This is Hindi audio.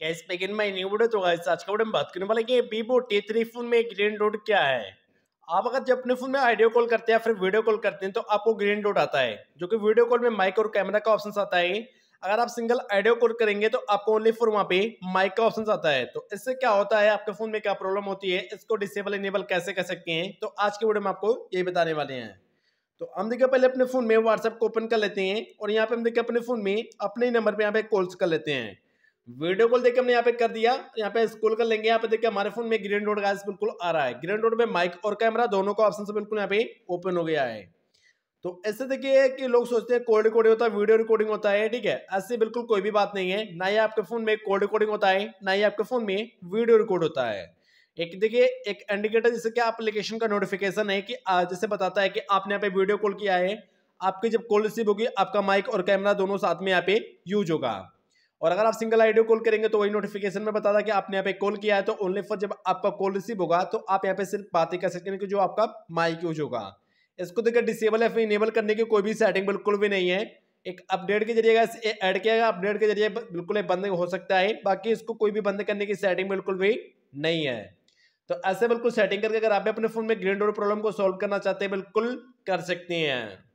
गैस पेगन में नहीं बोले तो गैस आज का वीडियो में बात करने वाला कि वीवो टी थ्री फोन में ग्रीन डॉट क्या है आप अगर जब अपने फोन में ऑडियो कॉल करते हैं या फिर वीडियो कॉल करते हैं तो आपको ग्रीन डॉट आता है जो कि वीडियो कॉल में माइक और कैमरा का ऑप्शन आता है अगर आप सिंगल ऑडियो कॉल करेंगे तो आपको ओनली फोर वहाँ पे माइक का ऑप्शन आता है तो इससे क्या होता है आपके फोन में क्या प्रॉब्लम होती है इसको डिसेबल इनेबल कैसे कर सकते हैं तो आज के वीडियो में आपको ये बताने वाले हैं तो हम देखिए पहले अपने फोन में व्हाट्सएप को ओपन कर लेते हैं और यहाँ पे हम देखिए अपने फोन में अपने नंबर पे यहाँ पे कॉल्स कर लेते हैं वीडियो कॉल देखिए हमने यहाँ पे कर दिया यहाँ पे स्कूल कर लेंगे यहाँ पे देखिए हमारे फोन में ग्रीन रोड गाइस बिल्कुल आ रहा है ग्रीन रोड में माइक और कैमरा दोनों का ऑप्शन बिल्कुल यहाँ पे ओपन हो गया है तो ऐसे देखिए कि लोग सोचते हैं कोल्ड रिकॉर्डिंग होता है वीडियो रिकॉर्डिंग होता है ठीक है ऐसे बिल्कुल कोई भी बात नहीं है ना ही आपके फोन में कोल्ड रिकॉर्डिंग होता है ना ही आपके फोन में वीडियो रिकॉर्ड होता है एक देखिए एक इंडिकेटर जैसे कि एप्लीकेशन का नोटिफिकेशन है कि जैसे बताता है कि आपने यहाँ पे वीडियो कॉल किया है आपकी जब कॉल रिसीव होगी आपका माइक और कैमरा दोनों साथ में यहाँ पे यूज होगा और अगर आप सिंगल आईडी कॉल करेंगे तो वही नोटिफिकेशन में बता था कि आपने यहाँ पे कॉल किया है तो ओनली फॉर जब आपका कॉल रिसीव होगा तो आप यहाँ पे सिर्फ बात ही कर सकते हैं कि जो आपका माइक यूज होगा इसको देखकर तो डिसेबल या फिर इनेबल करने की कोई भी सेटिंग बिल्कुल भी नहीं है एक अपडेट के जरिए ऐड किया गया अपडेट के जरिए बिल्कुल बंद हो सकता है बाकी इसको कोई भी बंद करने की सेटिंग बिल्कुल भी नहीं है तो ऐसे बिल्कुल सेटिंग करके अगर आप अपने फोन में ग्रीन डोर प्रॉब्लम को सॉल्व करना चाहते हैं बिल्कुल कर सकती हैं